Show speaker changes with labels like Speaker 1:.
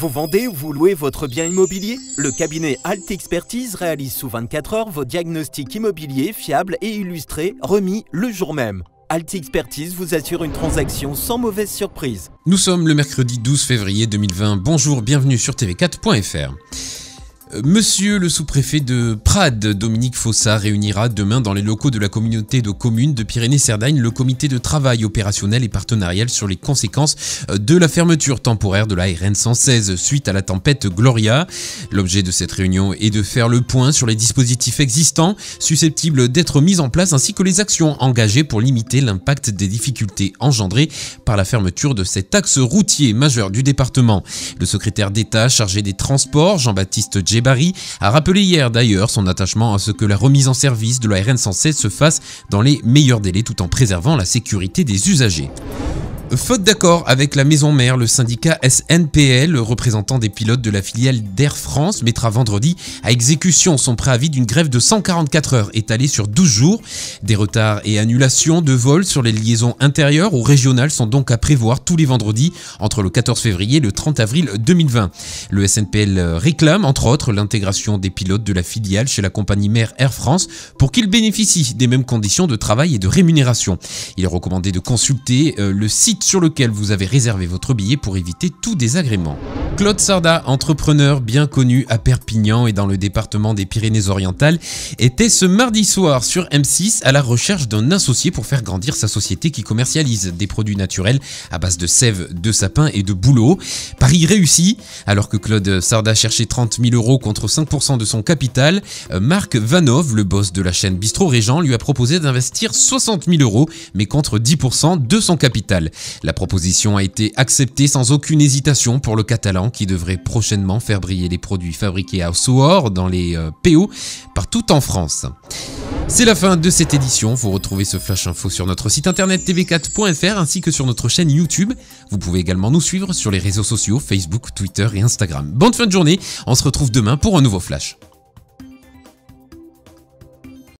Speaker 1: Vous vendez ou vous louez votre bien immobilier Le cabinet Alt Expertise réalise sous 24 heures vos diagnostics immobiliers fiables et illustrés, remis le jour même. Alt Expertise vous assure une transaction sans mauvaise surprise. Nous
Speaker 2: sommes le mercredi 12 février 2020. Bonjour, bienvenue sur tv4.fr. Monsieur le sous-préfet de Prades, Dominique Fossa, réunira demain dans les locaux de la communauté de communes de Pyrénées-Cerdagne le comité de travail opérationnel et partenarial sur les conséquences euh, de la fermeture temporaire de la RN 116 suite à la tempête Gloria. L'objet de cette réunion est de faire le point sur les dispositifs existants susceptibles d'être mis en place ainsi que les actions engagées pour limiter l'impact des difficultés engendrées par la fermeture de cet axe routier majeur du département. Le secrétaire d'État chargé des transports, Jean-Baptiste Barry a rappelé hier d'ailleurs son attachement à ce que la remise en service de la RN 116 se fasse dans les meilleurs délais tout en préservant la sécurité des usagers. Faute d'accord avec la maison mère, le syndicat SNPL, représentant des pilotes de la filiale d'Air France, mettra vendredi à exécution son préavis d'une grève de 144 heures étalée sur 12 jours. Des retards et annulations de vols sur les liaisons intérieures ou régionales sont donc à prévoir tous les vendredis entre le 14 février et le 30 avril 2020. Le SNPL réclame entre autres l'intégration des pilotes de la filiale chez la compagnie mère Air France pour qu'ils bénéficient des mêmes conditions de travail et de rémunération. Il est recommandé de consulter euh, le site sur lequel vous avez réservé votre billet pour éviter tout désagrément. Claude Sarda, entrepreneur bien connu à Perpignan et dans le département des Pyrénées-Orientales, était ce mardi soir sur M6 à la recherche d'un associé pour faire grandir sa société qui commercialise des produits naturels à base de sève, de sapin et de bouleau. Paris réussit alors que Claude Sarda cherchait 30 000 euros contre 5% de son capital, euh, Marc Vanov, le boss de la chaîne Bistro Régent, lui a proposé d'investir 60 000 euros, mais contre 10% de son capital. La proposition a été acceptée sans aucune hésitation pour le Catalan qui devrait prochainement faire briller les produits fabriqués à Soor dans les euh, PO partout en France. C'est la fin de cette édition, vous retrouvez ce Flash Info sur notre site internet tv4.fr ainsi que sur notre chaîne YouTube. Vous pouvez également nous suivre sur les réseaux sociaux Facebook, Twitter et Instagram. Bonne fin de journée, on se retrouve demain pour un nouveau Flash.